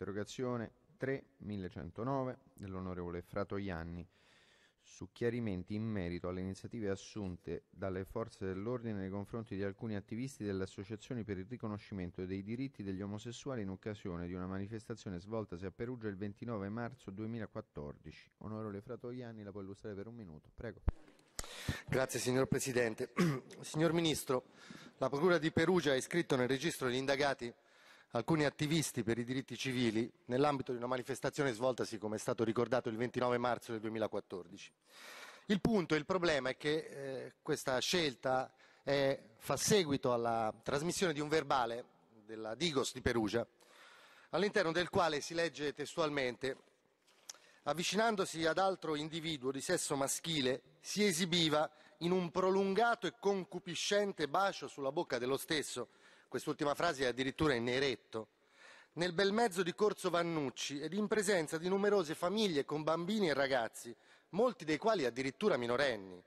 Interrogazione 3.1109 dell'onorevole Fratoianni su chiarimenti in merito alle iniziative assunte dalle forze dell'ordine nei confronti di alcuni attivisti delle associazioni per il riconoscimento dei diritti degli omosessuali in occasione di una manifestazione svoltasi a Perugia il 29 marzo 2014. Onorevole Fratoianni, la può illustrare per un minuto. Prego. Grazie signor Presidente. signor Ministro, la Procura di Perugia ha iscritto nel registro degli indagati alcuni attivisti per i diritti civili nell'ambito di una manifestazione svoltasi, come è stato ricordato, il 29 marzo del 2014. Il punto e il problema è che eh, questa scelta è, eh, fa seguito alla trasmissione di un verbale della Digos di Perugia, all'interno del quale si legge testualmente avvicinandosi ad altro individuo di sesso maschile, si esibiva in un prolungato e concupiscente bacio sulla bocca dello stesso, quest'ultima frase è addirittura in eretto, nel bel mezzo di Corso Vannucci ed in presenza di numerose famiglie con bambini e ragazzi, molti dei quali addirittura minorenni,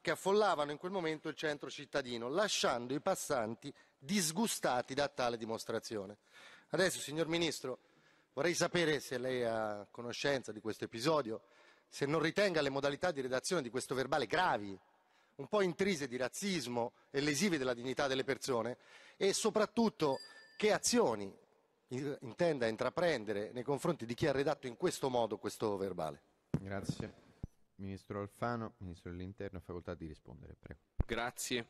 che affollavano in quel momento il centro cittadino, lasciando i passanti disgustati da tale dimostrazione. Adesso, signor Ministro, vorrei sapere se lei ha conoscenza di questo episodio, se non ritenga le modalità di redazione di questo verbale gravi un po' intrise di razzismo e lesive della dignità delle persone e soprattutto che azioni intenda intraprendere nei confronti di chi ha redatto in questo modo questo verbale. Grazie. Ministro Alfano, Ministro dell'Interno, facoltà di rispondere. Prego. Grazie.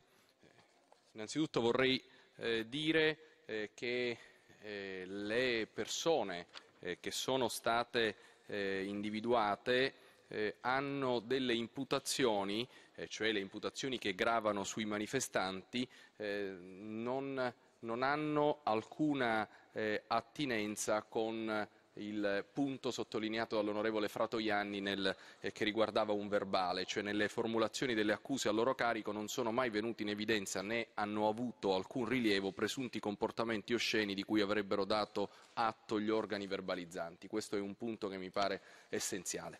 Innanzitutto vorrei eh, dire eh, che eh, le persone eh, che sono state eh, individuate eh, hanno delle imputazioni, eh, cioè le imputazioni che gravano sui manifestanti, eh, non, non, hanno alcuna eh, attinenza con il punto sottolineato dall'onorevole Fratoianni nel, eh, che riguardava un verbale, cioè nelle formulazioni delle accuse a loro carico non sono mai venuti in evidenza né hanno avuto alcun rilievo presunti comportamenti osceni di cui avrebbero dato atto gli organi verbalizzanti. Questo è un punto che mi pare essenziale.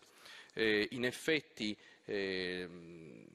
Eh, in effetti ehm,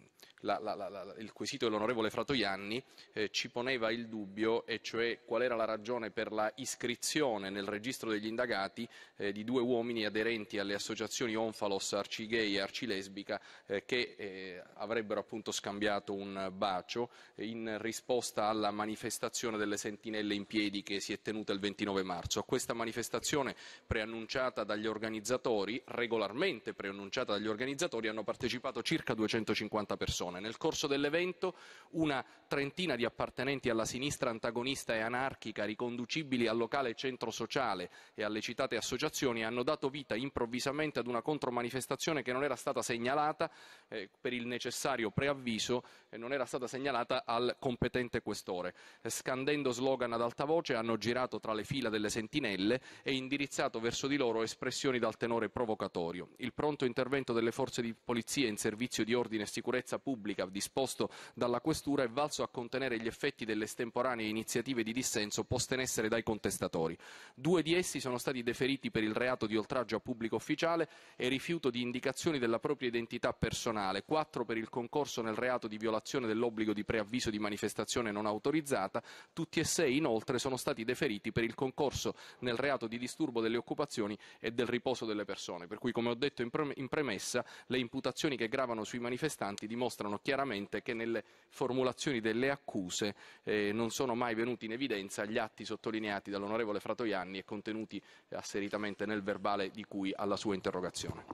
la, la, la, il quesito dell'onorevole Fratoianni eh, ci poneva il dubbio, e cioè qual era la ragione per la iscrizione nel registro degli indagati eh, di due uomini aderenti alle associazioni Onfalos, Arcigay e Arcilesbica, eh, che eh, avrebbero appunto scambiato un bacio eh, in risposta alla manifestazione delle sentinelle in piedi che si è tenuta il 29 marzo. A questa manifestazione preannunciata dagli organizzatori, regolarmente preannunciata dagli organizzatori, hanno partecipato circa 250 persone persone. Nel corso dell'evento una trentina di appartenenti alla sinistra antagonista e anarchica riconducibili al locale centro sociale e alle citate associazioni hanno dato vita improvvisamente ad una contromanifestazione che non era stata segnalata eh, per il necessario preavviso e eh, non era stata segnalata al competente questore. Eh, scandendo slogan ad alta voce hanno girato tra le fila delle sentinelle e indirizzato verso di loro espressioni dal tenore provocatorio. Il pronto intervento delle forze di polizia in servizio di ordine e sicurezza pubblica Repubblica disposto dalla Questura è valso a contenere gli effetti delle estemporanee iniziative di dissenso poste in essere dai contestatori. Due di essi sono stati deferiti per il reato di oltraggio a pubblico ufficiale e rifiuto di indicazioni della propria identità personale, quattro per il concorso nel reato di violazione dell'obbligo di preavviso di manifestazione non autorizzata, tutti e sei inoltre sono stati deferiti per il concorso nel reato di disturbo delle occupazioni e del riposo delle persone. Per cui, come ho detto in premessa, le imputazioni che gravano sui manifestanti dimostrano dimostrano chiaramente che nelle formulazioni delle accuse eh, non sono mai venuti in evidenza gli atti sottolineati dall'onorevole Fratoianni e contenuti eh, asseritamente nel verbale di cui alla sua interrogazione.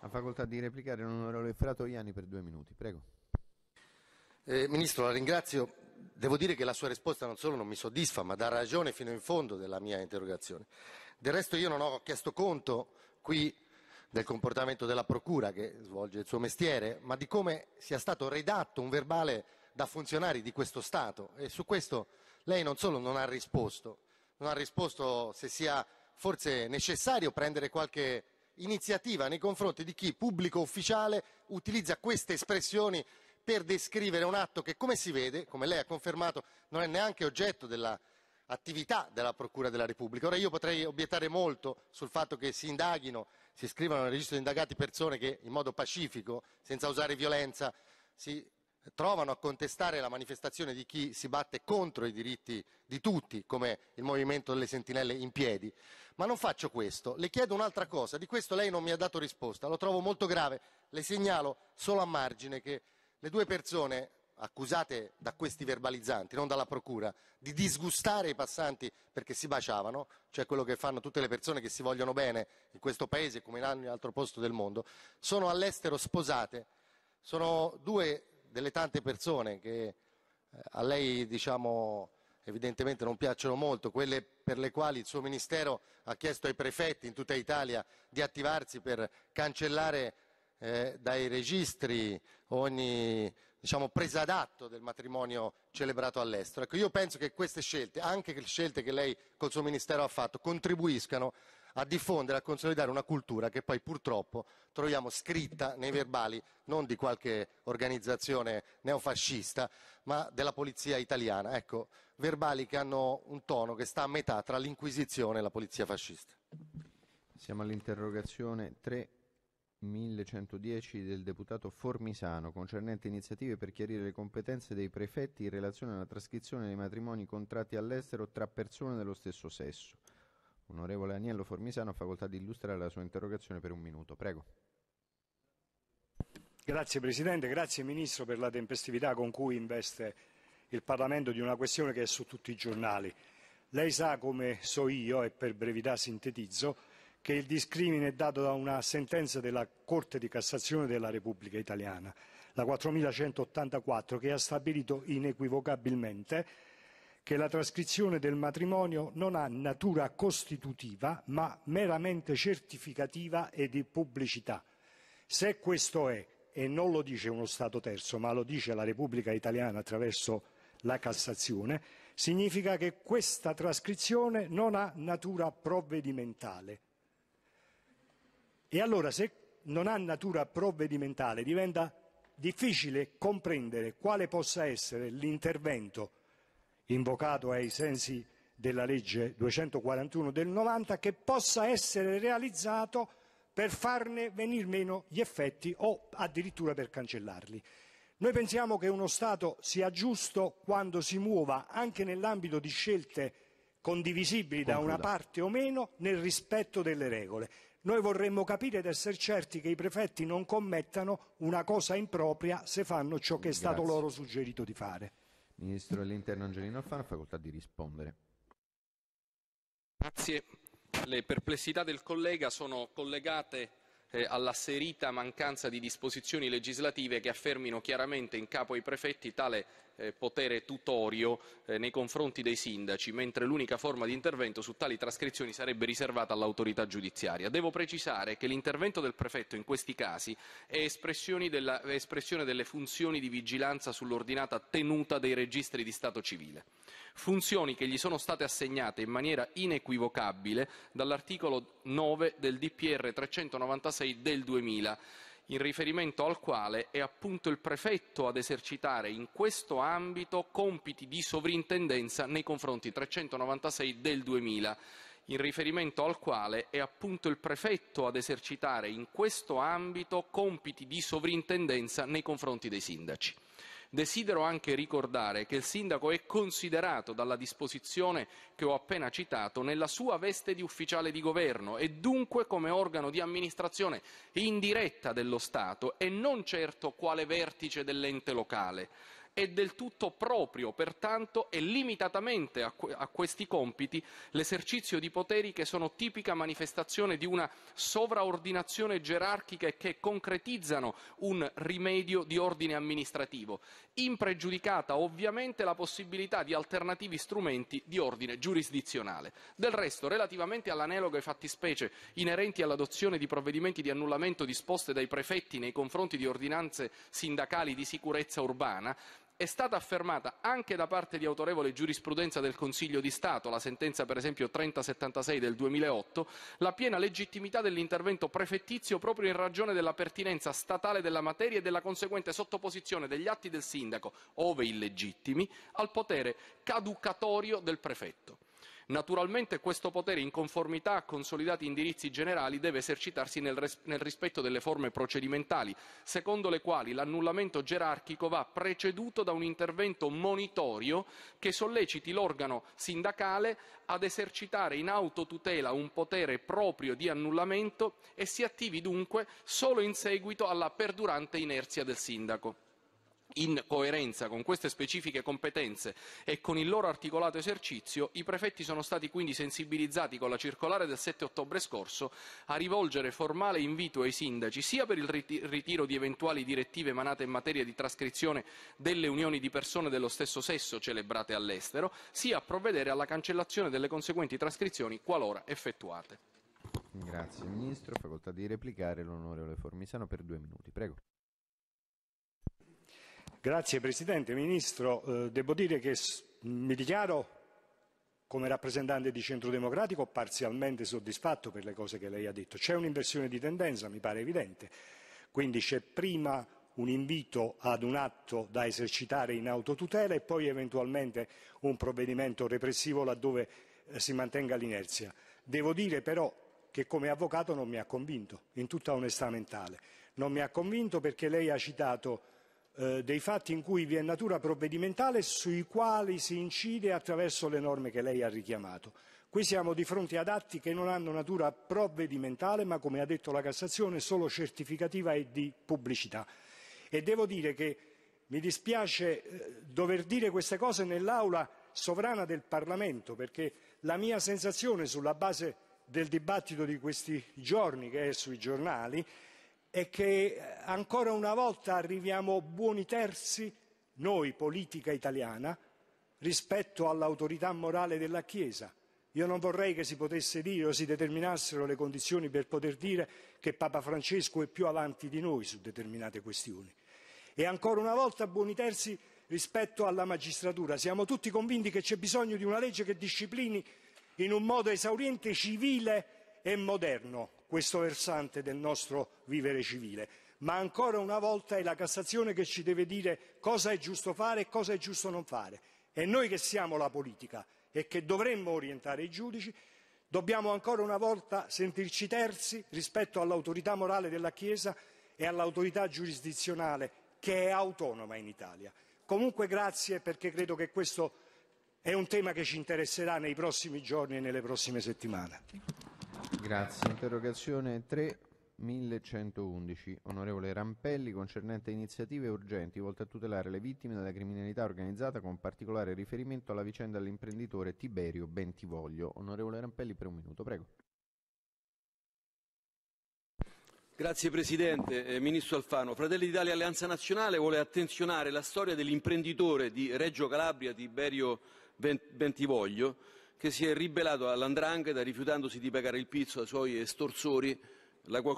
Ha facoltà di replicare l'onorevole Fratoianni per due minuti, prego. Eh, Ministro, la ringrazio. Devo dire che la sua risposta non solo non mi soddisfa, ma dà ragione fino in fondo della mia interrogazione. Del resto io non ho chiesto conto qui del comportamento della Procura che svolge il suo mestiere, ma di come sia stato redatto un verbale da funzionari di questo Stato e su questo lei non solo non ha risposto, non ha risposto se sia forse necessario prendere qualche iniziativa nei confronti di chi pubblico ufficiale utilizza queste espressioni per descrivere un atto che, come si vede, come lei ha confermato, non è neanche oggetto dell'attività della Procura della Repubblica. Ora io potrei obiettare molto sul fatto che si indaghino si iscrivano nel registro di indagati persone che in modo pacifico, senza usare violenza, si trovano a contestare la manifestazione di chi si batte contro i diritti di tutti, come il movimento delle sentinelle in piedi. Ma non faccio questo, le chiedo un'altra cosa, di questo lei non mi ha dato risposta, lo trovo molto grave, le segnalo solo a margine che le due persone accusate da questi verbalizzanti, non dalla procura, di disgustare i passanti perché si baciavano, cioè quello che fanno tutte le persone che si vogliono bene in questo paese come in ogni altro posto del mondo, sono all'estero sposate, sono due delle tante persone che eh, a lei diciamo evidentemente non piacciono molto, quelle per le quali il suo Ministero ha chiesto ai prefetti in tutta Italia di attivarsi per cancellare eh, dai registri ogni diciamo, presa d'atto del matrimonio celebrato all'estero. Ecco, io penso che queste scelte, anche le scelte che lei col suo Ministero ha fatto, contribuiscano a diffondere, a consolidare una cultura che poi purtroppo troviamo scritta nei verbali non di qualche organizzazione neofascista, ma della polizia italiana. Ecco, verbali che hanno un tono che sta a metà tra l'Inquisizione e la polizia fascista. Siamo all'interrogazione 3. 1110 del deputato Formisano concernente iniziative per chiarire le competenze dei prefetti in relazione alla trascrizione dei matrimoni contratti all'estero tra persone dello stesso sesso. Onorevole Agnello Formisano ha facoltà di illustrare la sua interrogazione per un minuto. Prego. Grazie Presidente, grazie Ministro per la tempestività con cui investe il Parlamento di una questione che è su tutti i giornali. Lei sa come so io e per brevità sintetizzo che il discrimine è dato da una sentenza della Corte di Cassazione della Repubblica Italiana, la 4184, che ha stabilito inequivocabilmente che la trascrizione del matrimonio non ha natura costitutiva, ma meramente certificativa e di pubblicità. Se questo è, e non lo dice uno Stato terzo, ma lo dice la Repubblica Italiana attraverso la Cassazione, significa che questa trascrizione non ha natura provvedimentale e allora se non ha natura provvedimentale diventa difficile comprendere quale possa essere l'intervento invocato ai sensi della legge 241 del 90 che possa essere realizzato per farne venir meno gli effetti o addirittura per cancellarli. Noi pensiamo che uno Stato sia giusto quando si muova anche nell'ambito di scelte condivisibili Concluda. da una parte o meno nel rispetto delle regole. Noi vorremmo capire ed essere certi che i prefetti non commettano una cosa impropria se fanno ciò che è stato loro suggerito di fare. Ministro dell'Interno Angelino Alfano, facoltà di rispondere. Grazie. Le perplessità del collega sono collegate eh, all'asserita mancanza di disposizioni legislative che affermino chiaramente in capo ai prefetti tale eh, potere tutorio eh, nei confronti dei sindaci, mentre l'unica forma di intervento su tali trascrizioni sarebbe riservata all'autorità giudiziaria. Devo precisare che l'intervento del prefetto in questi casi è espressione, della, è espressione delle funzioni di vigilanza sull'ordinata tenuta dei registri di Stato civile, funzioni che gli sono state assegnate in maniera inequivocabile dall'articolo 9 del DPR 396 del 2000 in riferimento al quale è appunto il prefetto ad esercitare in questo ambito compiti di sovrintendenza nei confronti 396 del 2000 in riferimento al quale è appunto il prefetto ad esercitare in questo ambito compiti di sovrintendenza nei confronti dei sindaci. Desidero anche ricordare che il sindaco è considerato dalla disposizione che ho appena citato nella sua veste di ufficiale di governo e dunque come organo di amministrazione indiretta dello Stato e non certo quale vertice dell'ente locale è del tutto proprio, pertanto è limitatamente a, a questi compiti l'esercizio di poteri che sono tipica manifestazione di una sovraordinazione gerarchica e che concretizzano un rimedio di ordine amministrativo, impregiudicata ovviamente la possibilità di alternativi strumenti di ordine giurisdizionale. Del resto, relativamente all'analoga fattispecie inerenti all'adozione di provvedimenti di annullamento disposte dai prefetti nei confronti di ordinanze sindacali di sicurezza urbana, è stata affermata anche da parte di autorevole giurisprudenza del Consiglio di Stato, la sentenza per esempio 3076 del 2008, la piena legittimità dell'intervento prefettizio proprio in ragione della pertinenza statale della materia e della conseguente sottoposizione degli atti del sindaco, ove illegittimi, al potere caducatorio del prefetto. Naturalmente questo potere, in conformità a consolidati indirizzi generali, deve esercitarsi nel, res- nel rispetto delle forme procedimentali, secondo le quali l'annullamento gerarchico va preceduto da un intervento monitorio che solleciti l'organo sindacale ad esercitare in autotutela un potere proprio di annullamento e si attivi dunque solo in seguito alla perdurante inerzia del sindaco. In coerenza con queste specifiche competenze e con il loro articolato esercizio, i prefetti sono stati quindi sensibilizzati con la circolare del 7 ottobre scorso a rivolgere formale invito ai sindaci sia per il ritiro di eventuali direttive emanate in materia di trascrizione delle unioni di persone dello stesso sesso celebrate all'estero, sia a provvedere alla cancellazione delle conseguenti trascrizioni qualora effettuate. Grazie Ministro, facoltà di replicare l'onorevole Formisano per due minuti, prego. Grazie Presidente. Ministro, eh, devo dire che mi dichiaro come rappresentante di Centro Democratico parzialmente soddisfatto per le cose che lei ha detto. C'è un'inversione di tendenza, mi pare evidente, quindi c'è prima un invito ad un atto da esercitare in autotutela e poi eventualmente un provvedimento repressivo laddove eh, si mantenga l'inerzia. Devo dire però che come avvocato non mi ha convinto, in tutta onestà mentale. Non mi ha convinto perché lei ha citato eh, dei fatti in cui vi è natura provvedimentale sui quali si incide attraverso le norme che lei ha richiamato. Qui siamo di fronte ad atti che non hanno natura provvedimentale, ma come ha detto la Cassazione solo certificativa e di pubblicità. E devo dire che mi dispiace eh, dover dire queste cose nell'aula sovrana del Parlamento, perché la mia sensazione sulla base del dibattito di questi giorni, che è sui giornali, è che eh, ancora una volta arriviamo buoni terzi, noi politica italiana, rispetto all'autorità morale della Chiesa. Io non vorrei che si potesse dire o si determinassero le condizioni per poter dire che Papa Francesco è più avanti di noi su determinate questioni. E ancora una volta buoni terzi rispetto alla magistratura. Siamo tutti convinti che c'è bisogno di una legge che disciplini in un modo esauriente, civile e moderno questo versante del nostro vivere civile. Ma ancora una volta è la Cassazione che ci deve dire cosa è giusto fare e cosa è giusto non fare. E noi che siamo la politica e che dovremmo orientare i giudici, dobbiamo ancora una volta sentirci terzi rispetto all'autorità morale della Chiesa e all'autorità giurisdizionale che è autonoma in Italia. Comunque grazie perché credo che questo è un tema che ci interesserà nei prossimi giorni e nelle prossime settimane. Grazie. Interrogazione 3. 1111, onorevole Rampelli, concernente iniziative urgenti volte a tutelare le vittime della criminalità organizzata con particolare riferimento alla vicenda dell'imprenditore Tiberio Bentivoglio. Onorevole Rampelli, per un minuto, prego. Grazie Presidente. Eh, Ministro Alfano, Fratelli d'Italia Alleanza Nazionale vuole attenzionare la storia dell'imprenditore di Reggio Calabria Tiberio Bentivoglio che si è ribellato all'andrangheta rifiutandosi di pagare il pizzo ai suoi estorsori, la qual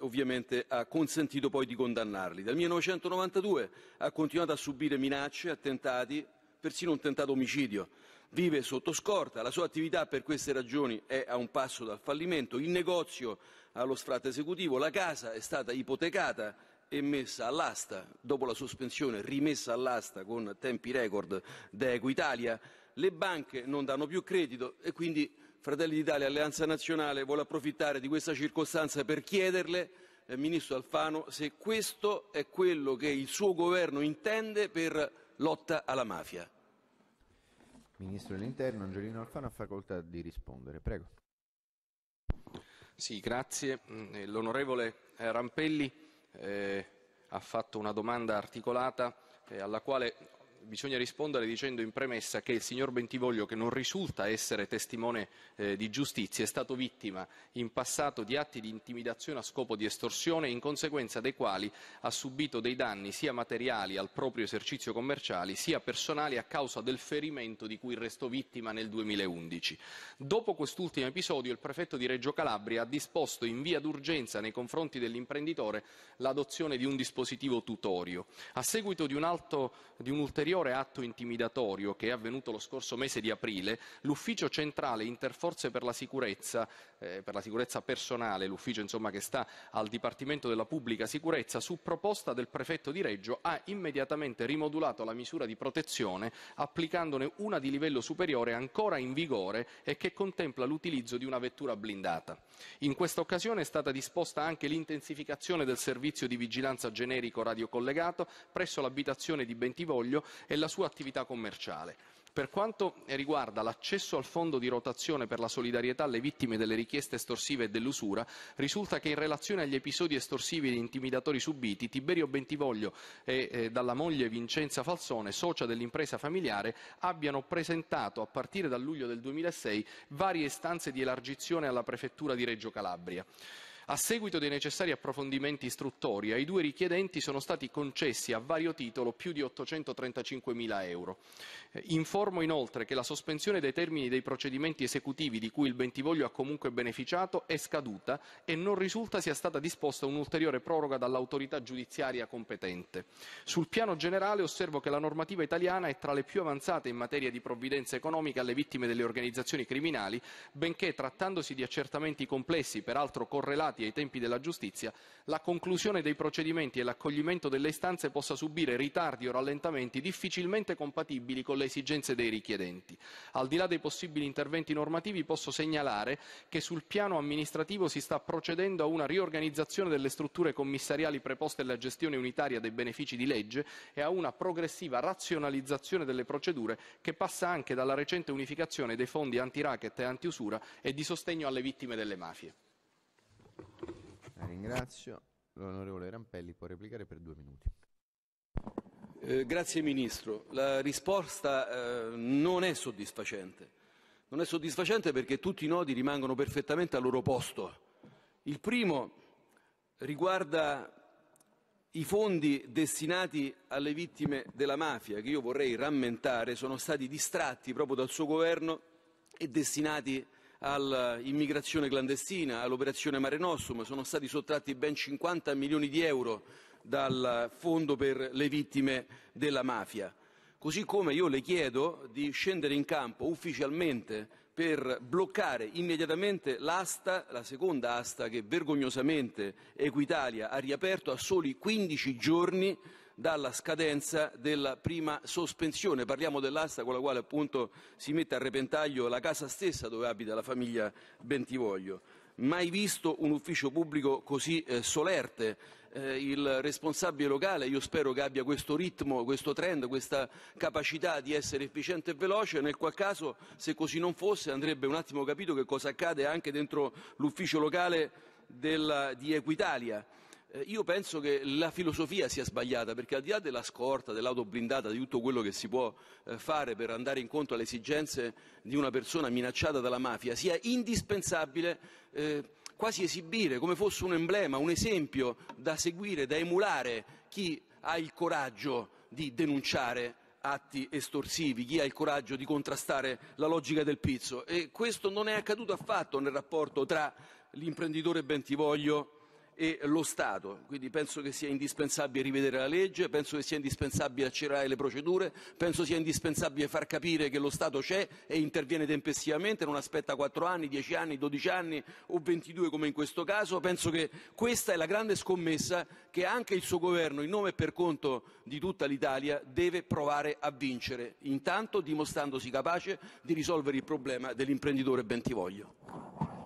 ovviamente ha consentito poi di condannarli. Dal 1992 ha continuato a subire minacce, attentati, persino un tentato omicidio. Vive sotto scorta, la sua attività per queste ragioni è a un passo dal fallimento, il negozio allo sfratto esecutivo, la casa è stata ipotecata e messa all'asta, dopo la sospensione rimessa all'asta con tempi record da Equitalia, le banche non danno più credito e quindi Fratelli d'Italia, Alleanza Nazionale, vuole approfittare di questa circostanza per chiederle, eh, Ministro Alfano, se questo è quello che il suo governo intende per lotta alla mafia. Ministro dell'Interno, Angelino Alfano ha facoltà di rispondere. Prego. Sì, grazie. Mm, l'onorevole eh, Rampelli eh, ha fatto una domanda articolata eh, alla quale bisogna rispondere dicendo in premessa che il signor Bentivoglio, che non risulta essere testimone eh, di giustizia, è stato vittima in passato di atti di intimidazione a scopo di estorsione, in conseguenza dei quali ha subito dei danni sia materiali al proprio esercizio commerciale, sia personali a causa del ferimento di cui restò vittima nel 2011. Dopo quest'ultimo episodio, il prefetto di Reggio Calabria ha disposto in via d'urgenza nei confronti dell'imprenditore l'adozione di un dispositivo tutorio. A seguito di un, alto, di un ulteriore ulteriore atto intimidatorio che è avvenuto lo scorso mese di aprile, l'Ufficio Centrale Interforze per la Sicurezza, eh, per la sicurezza personale, l'ufficio insomma, che sta al Dipartimento della Pubblica Sicurezza, su proposta del prefetto di Reggio ha immediatamente rimodulato la misura di protezione applicandone una di livello superiore ancora in vigore e che contempla l'utilizzo di una vettura blindata. In questa occasione è stata disposta anche l'intensificazione del servizio di vigilanza generico radiocollegato presso l'abitazione di Bentivoglio e la sua attività commerciale. Per quanto riguarda l'accesso al fondo di rotazione per la solidarietà alle vittime delle richieste estorsive e dell'usura, risulta che in relazione agli episodi estorsivi e intimidatori subiti, Tiberio Bentivoglio e eh, dalla moglie Vincenza Falsone, socia dell'impresa familiare, abbiano presentato a partire dal luglio del 2006 varie istanze di elargizione alla prefettura di Reggio Calabria. A seguito dei necessari approfondimenti istruttori, ai due richiedenti sono stati concessi a vario titolo più di 835.000 euro. Eh, informo inoltre che la sospensione dei termini dei procedimenti esecutivi di cui il bentivoglio ha comunque beneficiato è scaduta e non risulta sia stata disposta un'ulteriore proroga dall'autorità giudiziaria competente. Sul piano generale osservo che la normativa italiana è tra le più avanzate in materia di provvidenza economica alle vittime delle organizzazioni criminali, benché trattandosi di accertamenti complessi, peraltro correlati e ai tempi della giustizia, la conclusione dei procedimenti e l'accoglimento delle istanze possa subire ritardi o rallentamenti difficilmente compatibili con le esigenze dei richiedenti. Al di là dei possibili interventi normativi posso segnalare che sul piano amministrativo si sta procedendo a una riorganizzazione delle strutture commissariali preposte alla gestione unitaria dei benefici di legge e a una progressiva razionalizzazione delle procedure che passa anche dalla recente unificazione dei fondi antiracket e antiusura e di sostegno alle vittime delle mafie. Ringrazio. L'onorevole Rampelli può replicare per due minuti. Eh, grazie Ministro. La risposta eh, non è soddisfacente. Non è soddisfacente perché tutti i nodi rimangono perfettamente al loro posto. Il primo riguarda i fondi destinati alle vittime della mafia, che io vorrei rammentare, sono stati distratti proprio dal suo governo e destinati all'immigrazione clandestina, all'operazione Mare Nostrum, sono stati sottratti ben 50 milioni di euro dal fondo per le vittime della mafia. Così come io le chiedo di scendere in campo ufficialmente per bloccare immediatamente l'asta, la seconda asta che vergognosamente Equitalia ha riaperto a soli 15 giorni dalla scadenza della prima sospensione. Parliamo dell'asta con la quale appunto si mette a repentaglio la casa stessa dove abita la famiglia Bentivoglio. Mai visto un ufficio pubblico così eh, solerte, eh, il responsabile locale, io spero che abbia questo ritmo, questo trend, questa capacità di essere efficiente e veloce, nel qual caso se così non fosse andrebbe un attimo capito che cosa accade anche dentro l'ufficio locale della, di Equitalia eh, io penso che la filosofia sia sbagliata perché al di là della scorta, dell'auto blindata, di tutto quello che si può eh, fare per andare incontro alle esigenze di una persona minacciata dalla mafia, sia indispensabile eh, quasi esibire come fosse un emblema, un esempio da seguire, da emulare chi ha il coraggio di denunciare atti estorsivi, chi ha il coraggio di contrastare la logica del pizzo. E questo non è accaduto affatto nel rapporto tra l'imprenditore Bentivoglio e lo Stato. Quindi penso che sia indispensabile rivedere la legge, penso che sia indispensabile accelerare le procedure, penso sia indispensabile far capire che lo Stato c'è e interviene tempestivamente, non aspetta 4 anni, 10 anni, 12 anni o 22 come in questo caso. Penso che questa è la grande scommessa che anche il suo governo, in nome e per conto di tutta l'Italia, deve provare a vincere, intanto dimostrandosi capace di risolvere il problema dell'imprenditore bentivoglio.